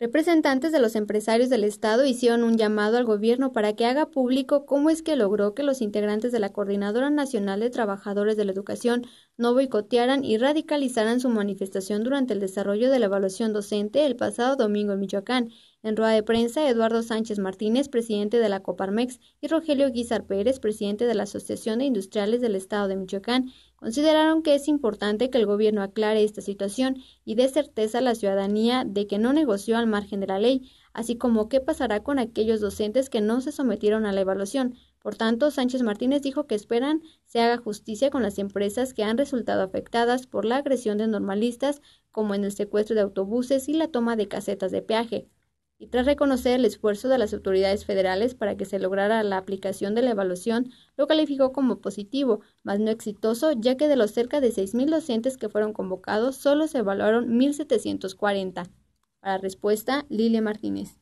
Representantes de los empresarios del Estado hicieron un llamado al gobierno para que haga público cómo es que logró que los integrantes de la Coordinadora Nacional de Trabajadores de la Educación no boicotearan y radicalizaran su manifestación durante el desarrollo de la evaluación docente el pasado domingo en Michoacán. En rueda de prensa, Eduardo Sánchez Martínez, presidente de la Coparmex, y Rogelio Guizar Pérez, presidente de la Asociación de Industriales del Estado de Michoacán, Consideraron que es importante que el gobierno aclare esta situación y dé certeza a la ciudadanía de que no negoció al margen de la ley, así como qué pasará con aquellos docentes que no se sometieron a la evaluación. Por tanto, Sánchez Martínez dijo que esperan se haga justicia con las empresas que han resultado afectadas por la agresión de normalistas, como en el secuestro de autobuses y la toma de casetas de peaje y tras reconocer el esfuerzo de las autoridades federales para que se lograra la aplicación de la evaluación, lo calificó como positivo, mas no exitoso, ya que de los cerca de 6.000 docentes que fueron convocados, solo se evaluaron 1.740. Para respuesta, Lilia Martínez.